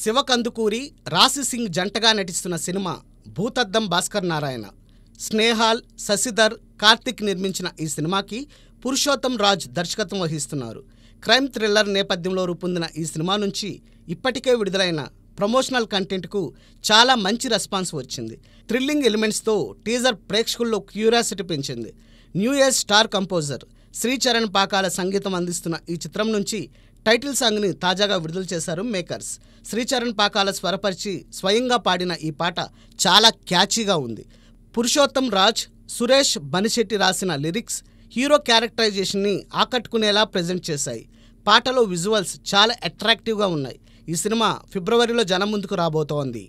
శివకందుకూరి రాశి సింగ్ జంటగా నటిస్తున్న సినిమా భూతద్దం భాస్కర్ నారాయణ స్నేహాల్ శశిధర్ కార్తిక్ నిర్మించిన ఈ సినిమాకి పురుషోత్తం రాజ్ దర్శకత్వం వహిస్తున్నారు క్రైమ్ థ్రిల్లర్ నేపథ్యంలో రూపొందిన ఈ సినిమా నుంచి ఇప్పటికే విడుదలైన ప్రమోషనల్ కంటెంట్కు చాలా మంచి రెస్పాన్స్ వచ్చింది థ్రిల్లింగ్ ఎలిమెంట్స్తో టీజర్ ప్రేక్షకుల్లో క్యూరియాసిటీ పెంచింది new year star composer Sricharan Pakala సంగీతం అందిస్తున్న ఈ చిత్రం నుంచి టైటిల్ సాంగ్ని తాజాగా విడుదల చేశారు మేకర్స్ శ్రీచరణ్ పాకాల స్వరపరిచి స్వయంగా పాడిన ఈ పాట చాలా క్యాచీగా ఉంది పురుషోత్తం రాజ్ సురేష్ బనిశెట్టి రాసిన లిరిక్స్ హీరో క్యారెక్టరైజేషన్ని ఆకట్టుకునేలా ప్రజెంట్ చేశాయి పాటలో విజువల్స్ చాలా అట్రాక్టివ్గా ఉన్నాయి ఈ సినిమా ఫిబ్రవరిలో జనం ముందుకు రాబోతోంది